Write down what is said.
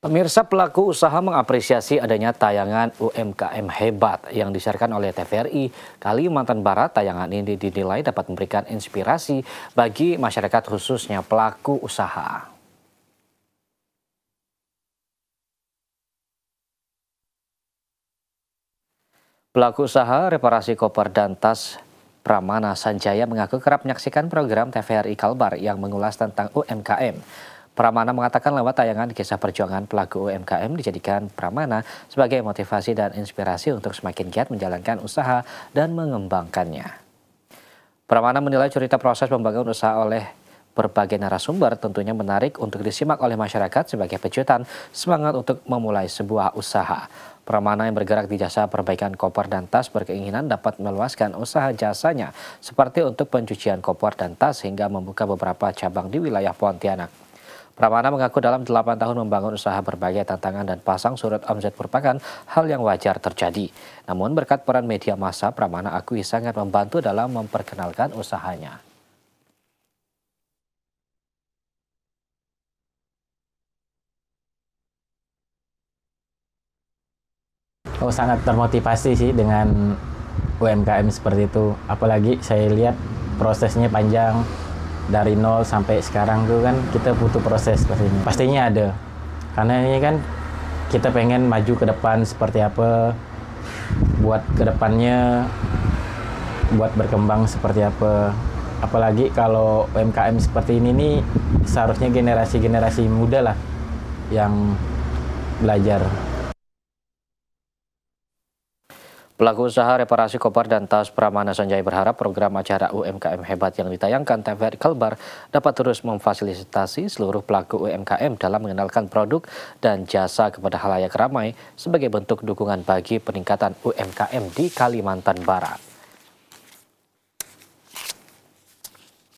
Pemirsa pelaku usaha mengapresiasi adanya tayangan UMKM hebat yang disiarkan oleh TVRI Kalimantan Barat. Tayangan ini dinilai dapat memberikan inspirasi bagi masyarakat khususnya pelaku usaha. Pelaku usaha reparasi koper dan tas Pramana Sanjaya mengaku kerap menyaksikan program TVRI Kalbar yang mengulas tentang UMKM. Pramana mengatakan lewat tayangan kisah perjuangan pelaku UMKM dijadikan Pramana sebagai motivasi dan inspirasi untuk semakin giat menjalankan usaha dan mengembangkannya. Pramana menilai cerita proses pembangunan usaha oleh berbagai narasumber tentunya menarik untuk disimak oleh masyarakat sebagai pecutan semangat untuk memulai sebuah usaha. Pramana yang bergerak di jasa perbaikan koper dan tas berkeinginan dapat meluaskan usaha jasanya seperti untuk pencucian koper dan tas hingga membuka beberapa cabang di wilayah Pontianak. Ramana mengaku dalam 8 tahun membangun usaha berbagai tantangan dan pasang surut omzet merupakan hal yang wajar terjadi. Namun berkat peran media massa, Ramana akui sangat membantu dalam memperkenalkan usahanya. Oh, sangat termotivasi sih dengan UMKM seperti itu. Apalagi saya lihat prosesnya panjang, dari nol sampai sekarang tuh kan kita butuh proses ini. pastinya ada karena ini kan kita pengen maju ke depan seperti apa buat kedepannya buat berkembang seperti apa apalagi kalau UMKM seperti ini nih seharusnya generasi-generasi muda lah yang belajar Pelaku usaha reparasi koper dan tas Pramana Sanjaya berharap program acara UMKM hebat yang ditayangkan TVRI Kalbar dapat terus memfasilitasi seluruh pelaku UMKM dalam mengenalkan produk dan jasa kepada halayak ramai sebagai bentuk dukungan bagi peningkatan UMKM di Kalimantan Barat.